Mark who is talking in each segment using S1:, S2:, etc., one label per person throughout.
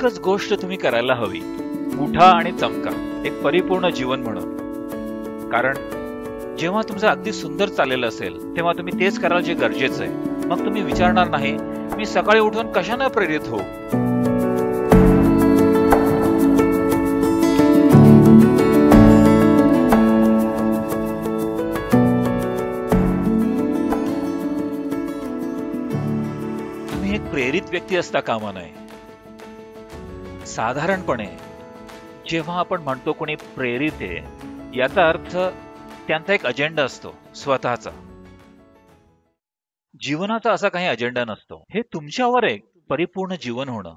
S1: एकच गोष्ट तुम्ही करायला हवी उठा आणि चमका एक परिपूर्ण जीवन म्हणून कारण जेव्हा तुमचं अगदी सुंदर चाललेलं असेल तेव्हा तुम्ही तेच कराल जे गरजेचं आहे मग तुम्ही विचारणार नाही मी सकाळी उठून कशाने प्रेरित हो तुम्ही एक प्रेरित व्यक्ती असता कामा नये साधारणपणे जेव्हा आपण म्हणतो कोणी प्रेरित आहे याचा अर्थ त्यांचा एक अजेंडा असतो स्वतःचा जीवनाचा असा काही अजेंडा नसतो हे तुमच्यावर एक परिपूर्ण जीवन होणं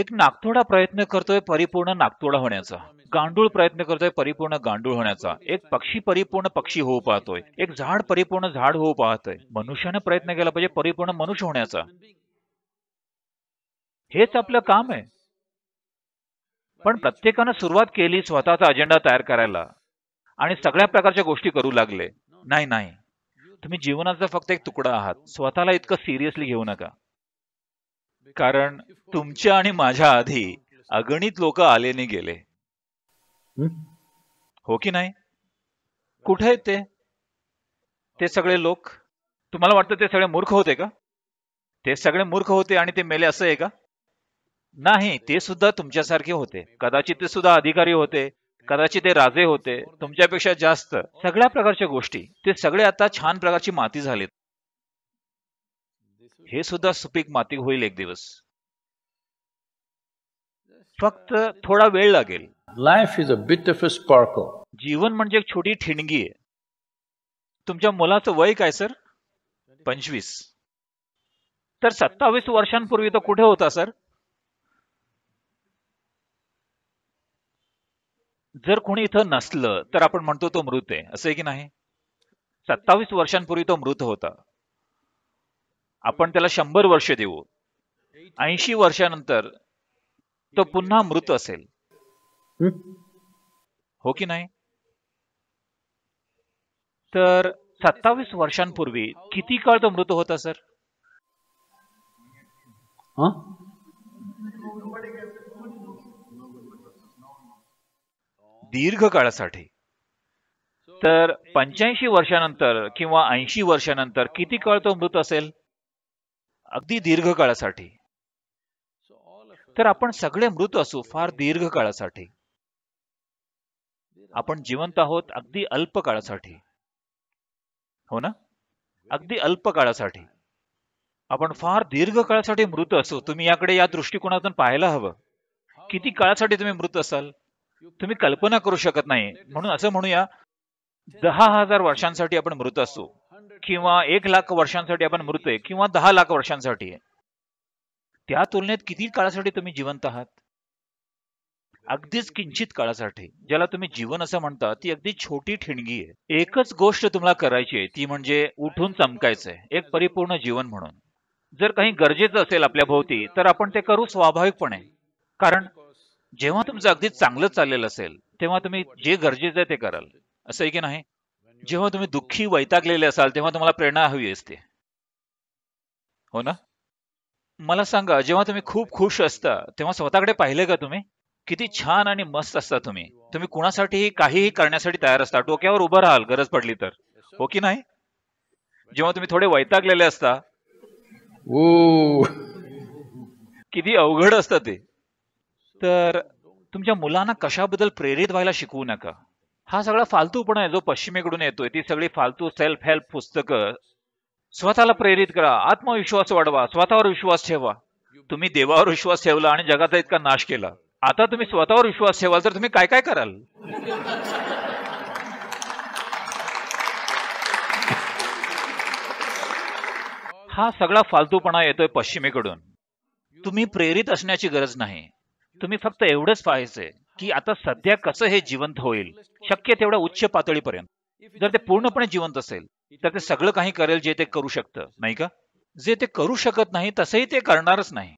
S1: एक नागतोडा प्रयत्न करतोय परिपूर्ण नागतोडा होण्याचा गांडूळ प्रयत्न करतोय परिपूर्ण गांडूळ होण्याचा एक पक्षी परिपूर्ण पक्षी होऊ पाहतोय एक झाड परिपूर्ण झाड होऊ पाहतोय मनुष्याने प्रयत्न केला पाहिजे परिपूर्ण मनुष्य होण्याचा हेच आपलं काम आहे पण प्रत्येकानं सुरुवात केली स्वतःचा अजेंडा तयार करायला आणि सगळ्या प्रकारच्या गोष्टी करू लागले नाही नाही तुम्ही जीवनाचा फक्त एक तुकडा आहात स्वतःला इतकं सिरियसली घेऊ नका कारण तुमच्या आणि माझ्या आधी अगणित लोक आलेने गेले हो की नाही कुठे आहेत ते ते सगळे लोक तुम्हाला वाटतं ते सगळे मूर्ख होते का ते सगळे मूर्ख होते आणि ते मेले असं आहे का नाही ते सुद्धा तुमच्यासारखे होते कदाचित ते सुद्धा अधिकारी होते कदाचित ते राजे होते तुमच्यापेक्षा जास्त सगळ्या प्रकारच्या गोष्टी ते सगळे आता छान प्रकारची माती झालेत हे सुद्धा सुपीक माती होईल एक दिवस फक्त थोडा वेळ लागेल life is a bit of a sparkle जीवन म्हणजे एक छोटी ठिणगी आहे तुमच्या मुलाचं वय काय सर पंचवीस तर सत्तावीस वर्षांपूर्वी तो कुठे होता सर जर कोणी इथं नसलं तर आपण म्हणतो तो मृत आहे असं आहे की नाही सत्तावीस वर्षांपूर्वी तो मृत होता आपण त्याला शंभर वर्ष देऊ ऐंशी वर्षानंतर तो पुन्हा मृत असेल हो की नाही तर सत्तावीस वर्षांपूर्वी किती काळ तो मृत होता सर दीर्घ काळासाठी तर पंच्याऐंशी वर्षानंतर किंवा ऐंशी वर्षानंतर किती काळ तो मृत असेल अगदी दीर्घ काळासाठी तर आपण सगळे मृत असू फार दीर्घ काळासाठी आपण जिवंत आहोत अगदी अल्प काळासाठी हो ना अगदी अल्प काळासाठी आपण फार दीर्घ काळासाठी मृत असू तुम्ही याकडे या दृष्टिकोनातून पाहायला हवं किती काळासाठी तुम्ही मृत असाल तुम्ही कल्पना करू शकत नाही म्हणून असं म्हणूया दहा हजार वर्षांसाठी आपण मृत असतो किंवा एक लाख वर्षांसाठी आपण मृत आहे किंवा दहा लाख वर्षांसाठी आहे त्या तुलनेत किती काळासाठी तुम्ही जिवंत आहात अगदीच किंचित काळासाठी ज्याला तुम्ही जीवन असं म्हणता ती अगदी छोटी ठिणगी आहे एकच गोष्ट तुम्हाला करायची आहे ती म्हणजे उठून चमकायचंय एक परिपूर्ण जीवन म्हणून जर काही गरजेचं असेल आपल्या भोवती तर आपण ते करू स्वाभाविकपणे कारण जेव्हा तुमचं अगदी चांगलं चाललेलं असेल तेव्हा तुम्ही जे गरजेचं आहे ते कराल असं आहे की नाही जेव्हा तुम्ही दुःखी वैतागलेले असाल तेव्हा तुम्हाला प्रेरणा हवी असते हो ना मला सांगा जेव्हा तुम्ही खूप खुश असता तेव्हा स्वतःकडे पाहिले का तुम्ही किती छान आणि मस्त असता तुम्ही तुम्ही कुणासाठीही काहीही करण्यासाठी तयार असता डोक्यावर उभं राहाल गरज पडली तर हो की नाही जेव्हा तुम्ही थोडे वैतागलेले असता किती अवघड असतं ते तर तुमच्या मुलांना कशाबद्दल प्रेरित व्हायला शिकवू नका हा सगळा फालतूपणा आहे जो पश्चिमेकडून येतोय ती सगळी फालतू सेल्फ हेल्प पुस्तकं स्वतःला प्रेरित करा आत्मविश्वास वाढवा स्वतःवर विश्वास ठेवा तुम्ही देवावर विश्वास ठेवला आणि जगाचा इतका नाश केला आता तुम्ही स्वतःवर विश्वास ठेवाल तर तुम्ही काय काय कराल हा सगळा फालतूपणा येतोय पश्चिमेकडून तुम्ही प्रेरित असण्याची गरज नाही तुम्ही फक्त एवढंच पाहायचंय की आता सध्या कसं हे जिवंत होईल शक्य तेवढ्या उच्च पातळीपर्यंत जर ते पूर्णपणे जिवंत असेल तर ते सगळं काही करेल जे ते करू शकतं नाही का जे ते करू शकत नाही तसंही ते करणारच नाही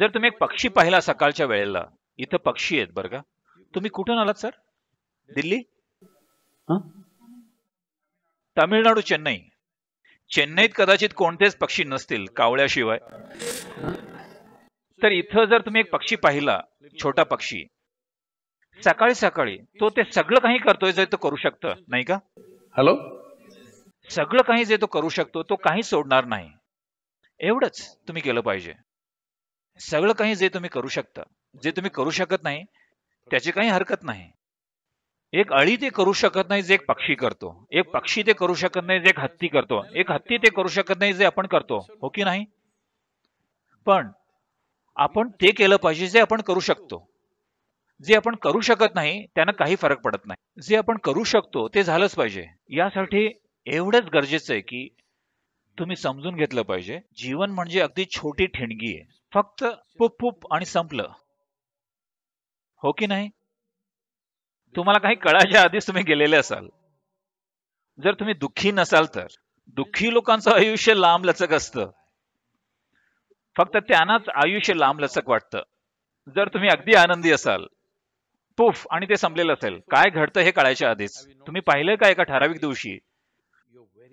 S1: जर तुम्ही एक पक्षी पाहिला सकाळच्या वेळेला इथं पक्षी आहेत बरं का तुम्ही कुठून आलात सर दिल्ली तामिळनाडू चेन्नई चेन्नईत कदाचित कोणतेच पक्षी नसतील कावळ्याशिवाय तर इथं जर तुम्ही एक पक्षी पाहिला छोटा पक्षी सकाळी सकाळी तो ते सगळं काही करतोय जे तो करू शकतं नाही का हॅलो सगळं काही जे तो करू शकतो तो काही सोडणार नाही एवढंच तुम्ही केलं पाहिजे सगळं काही जे तुम्ही करू शकता जे तुम्ही करू शकत नाही त्याची काही हरकत नाही एक अळी ते करू शकत नाही जे एक पक्षी करतो एक पक्षी ते करू शकत नाही जे एक हत्ती करतो एक हत्ती ते करू शकत नाही जे आपण करतो हो की नाही पण आपण ते केलं पाहिजे जे आपण करू शकतो जे आपण करू शकत नाही त्यांना काही फरक पडत नाही जे आपण करू शकतो ते झालंच पाहिजे यासाठी एवढंच गरजेचं आहे की तुम्ही समजून घेतलं पाहिजे जीवन म्हणजे अगदी छोटी ठिणगी आहे फक्त पुप पुप आणि संपलं हो की नाही तुम्हाला काही कळायच्या आधीच तुम्ही गेलेले असाल जर तुम्ही दुःखी नसाल तर दुःखी लोकांचं आयुष्य लांब लचक असतं फक्त त्यांनाच आयुष्य लांबलचक वाटतं जर तुम्ही अगदी आनंदी असाल तोफ आणि ते संपलेलं असेल काय घडतं हे कळायच्या आधीच तुम्ही पाहिलं का एका ठराविक दिवशी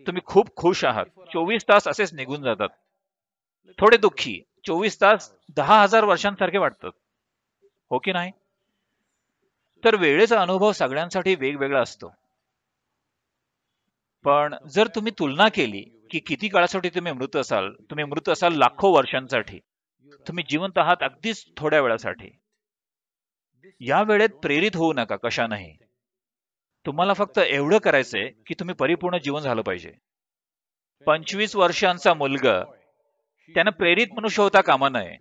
S1: तुम्ही खूप खुश आहात चोवीस तास असेच निघून जातात थोडे दुःखी चोवीस तास दहा हजार वर्षांसारखे वाटतात हो की नाही तर वेळेचा अनुभव सगळ्यांसाठी वेगवेगळा असतो पण जर तुम्ही तुलना केली की किती काळासाठी तुम्ही मृत असाल तुम्ही मृत असाल लाखो वर्षांसाठी तुम्ही जिवंत आहात अगदीच थोड्या वेळासाठी या वेळेत प्रेरित होऊ नका कशा नाही तुम्हाला फक्त एवढं करायचंय की तुम्ही परिपूर्ण जीवन झालं पाहिजे पंचवीस वर्षांचा मुलगा त्यानं प्रेरित मनुष्य होता कामा नये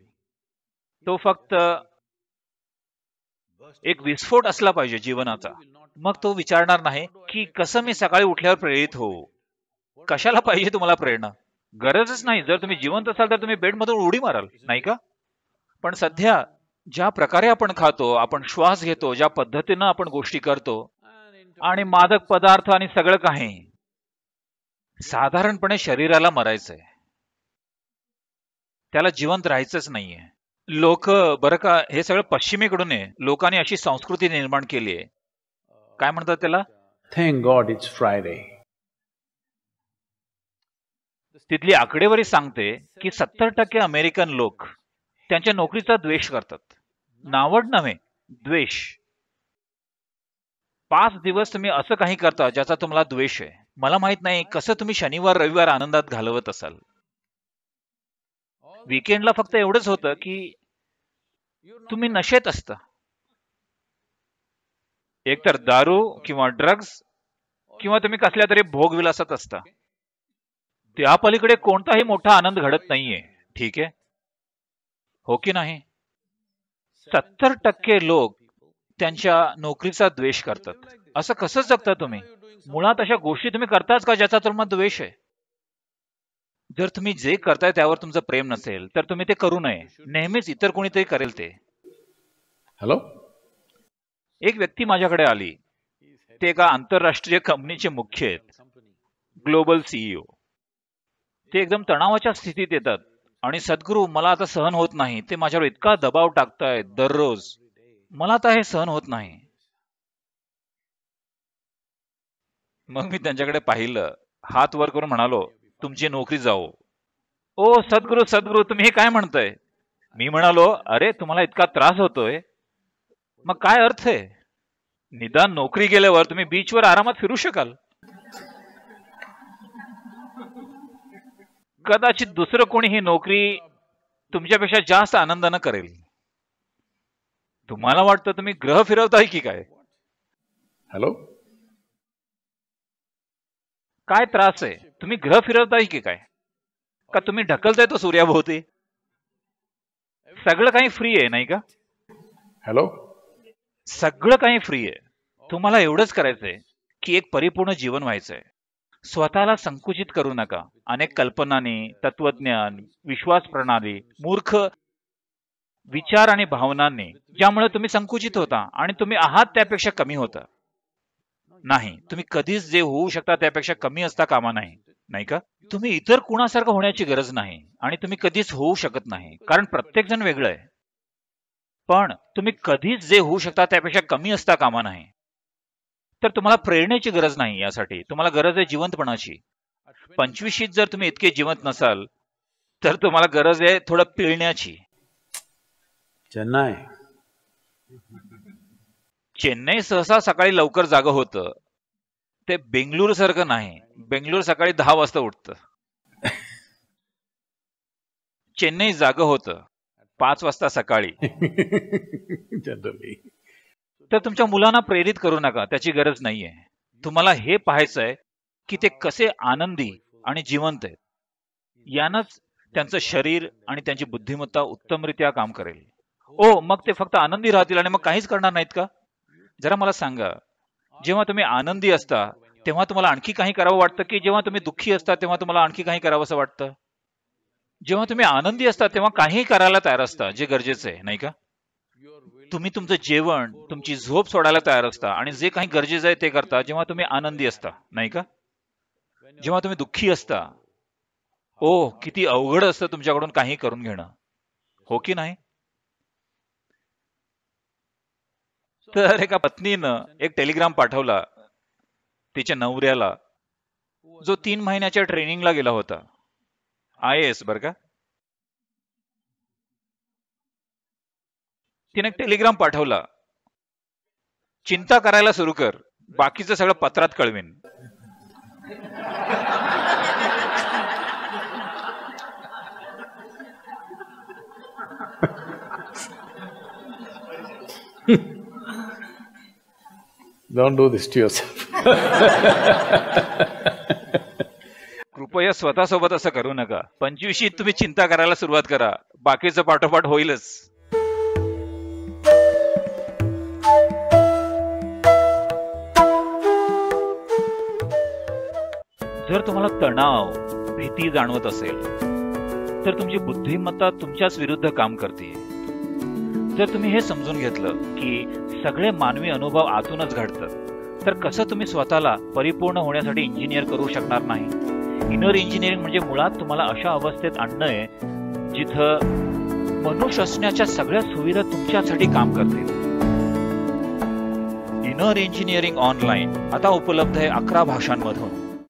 S1: तो फक्त एक विस्फोट असला पाहिजे जीवनाचा मग तो विचारणार नाही की कसं मी सकाळी उठल्यावर प्रेरित होऊ कशाला पाहिजे तुम्हाला प्रेरणा गरजच नाही जर तुम्ही जिवंत असाल तर तुम्ही बेडमधून उडी माराल नाही का पण सध्या ज्या प्रकारे आपण खातो आपण श्वास घेतो ज्या पद्धतीनं आपण गोष्टी करतो आणि मादक पदार्थ आणि सगळं काही साधारणपणे शरीराला मरायचंय त्याला जिवंत राहायचंच नाहीये लोक बरं का हे सगळं पश्चिमेकडून आहे लोकांनी अशी संस्कृती निर्माण केली आहे काय म्हणतात त्याला थँक गॉड इट्स फ्रायडे तिथली आकडेवारी सांगते की सत्तर टक्के अमेरिकन लोक त्यांच्या नोकरीचा द्वेष करतात नावड नव्हे द्वेष पाच दिवस तुम्ही असं काही करता ज्याचा तुम्हाला द्वेष आहे मला माहित नाही कसं तुम्ही शनिवार रविवार आनंदात घालवत असाल विकेंडला फक्त एवढंच होतं की तुम्ही नशेत असता एकतर दारू किंवा ड्रग्ज किंवा तुम्ही कसल्या तरी भोगविलासात असता त्या पलीकडे कोणताही मोठा आनंद घडत नाहीये ठीक आहे हो की नाही सत्तर टक्के लोक त्यांच्या नोकरीचा द्वेष करतात असं कसं जगता तुम्ही मुळात अशा गोष्टी तुम्ही करताच का ज्याचा तुम्हाला द्वेष आहे जर तुम्ही जे करताय त्यावर तुमचं प्रेम नसेल तर तुम्ही ते करू नये नेहमीच इतर कोणीतरी करेल ते हॅलो एक व्यक्ती माझ्याकडे आली ते एका आंतरराष्ट्रीय कंपनीचे मुख्य आहेत ग्लोबल सीईओ ते एकदम तणावाच्या स्थितीत येतात आणि सद्गुरू मला आता सहन होत नाही ते माझ्यावर इतका दबाव टाकतायत दररोज मला आता हे सहन होत नाही मग मी त्यांच्याकडे पाहिलं हात वर करून म्हणालो तुमची नोकरी जाओ ओ सद्गुरू सद्गुरु तुम्ही हे काय म्हणताय मी म्हणालो अरे तुम्हाला इतका त्रास होतोय मग काय अर्थ आहे निदान नोकरी गेल्यावर तुम्ही बीचवर आरामात फिरू शकाल कदाचित दुसरं कोणी ही नोकरी तुमच्यापेक्षा जास्त आनंदानं करेल तुम्हाला वाटतं तुम्ही ग्रह फिरवताय की काय हॅलो काय त्रास आहे तुम्ही ग्रह फिरवताय की काय का तुम्ही ढकलताय तो सूर्याभोवती सगळं काही फ्री आहे नाही का हॅलो सगळं काही फ्री आहे तुम्हाला एवढंच करायचंय की एक परिपूर्ण जीवन व्हायचंय स्वतःला संकुचित करू नका अनेक कल्पनाने तत्वज्ञान विश्वास प्रणाली मूर्ख विचार आणि भावनांनी ज्यामुळे तुम्ही संकुचित होता आणि तुम्ही आहात त्यापेक्षा कमी होता नाही तुम्ही कधीच जे होऊ शकता त्यापेक्षा कमी असता कामा नाही नाही का तुम्ही इतर कुणासारखं होण्याची गरज नाही आणि तुम्ही कधीच होऊ शकत नाही कारण प्रत्येक जण वेगळं आहे पण तुम्ही कधीच जे होऊ शकता त्यापेक्षा कमी असता कामा नाही तर तुम्हाला प्रेरणेची गरज नाही यासाठी तुम्हाला गरज आहे जिवंतपणाची पंचवीशीत जर तुम्ही इतके जिवंत नसाल तर तुम्हाला गरज आहे थोडं पिळण्याची चेन्नई चेन्नई सहसा सकाळी लवकर जाग होत ते बेंगलुर सारखं नाही बेंगलुर सकाळी दहा वाजता उठतं चेन्नई जागं होतं पाच वाजता सकाळी तर तुमच्या मुलांना प्रेरित करू नका त्याची गरज नाहीये तुम्हाला हे पाहायचंय की ते कसे आनंदी आणि जिवंत आहेत यानंच त्यांचं शरीर आणि त्यांची बुद्धिमत्ता उत्तमरित्या काम करेल ओ मग ते फक्त आनंदी राहतील आणि मग काहीच करणार नाहीत का जरा मला सांगा जेव्हा तुम्ही आनंदी असता तेव्हा तुम्हाला आणखी काही करावं वाटतं की जेव्हा तुम्ही दुःखी असता तेव्हा तुम्हाला आणखी काही करावं असं वाटतं जेव्हा तुम्ही आनंदी असता तेव्हा काहीही करायला तयार असता जे गरजेचं आहे नाही का तुम्ही तुमचं जेवण तुमची झोप सोडायला तयार असता आणि जे काही गरजेचं आहे ते करता जेव्हा तुम्ही आनंदी असता नाही का जेव्हा तुम्ही दुःखी असता ओ किती अवघड असतं तुमच्याकडून काही करून घेणं हो की नाही तर एका पत्नीनं एक टेलिग्राम पाठवला तिच्या नवऱ्याला जो तीन महिन्याच्या ट्रेनिंगला गेला होता आय एस बर का तिने टेलिग्राम पाठवला चिंता करायला सुरू कर बाकीचं सगळं पत्रात कळवीन डोंट डू दिस टू कृपया स्वतःसोबत असं करू नका पंचवीशी तुम्ही चिंता करायला सुरुवात करा बाकीचं पाठोपाठ होईलच जर तुम्हाला तणाव भीती जाणवत असेल तर तुमची बुद्धिमत्ता तुमच्याच विरुद्ध काम करते जर तुम्ही हे समजून घेतलं की सगळे मानवी अनुभव आतूनच घडतात तर कसं तुम्ही स्वतःला परिपूर्ण होण्यासाठी इंजिनियर करू शकणार नाही इनर इंजिनिअरिंग म्हणजे मुळात तुम्हाला अशा अवस्थेत आणणंय जिथं मनुष्य असण्याच्या सगळ्या सुविधा तुमच्यासाठी काम करतील इनर इंजिनिअरिंग ऑनलाईन आता उपलब्ध आहे अकरा भाषांमधून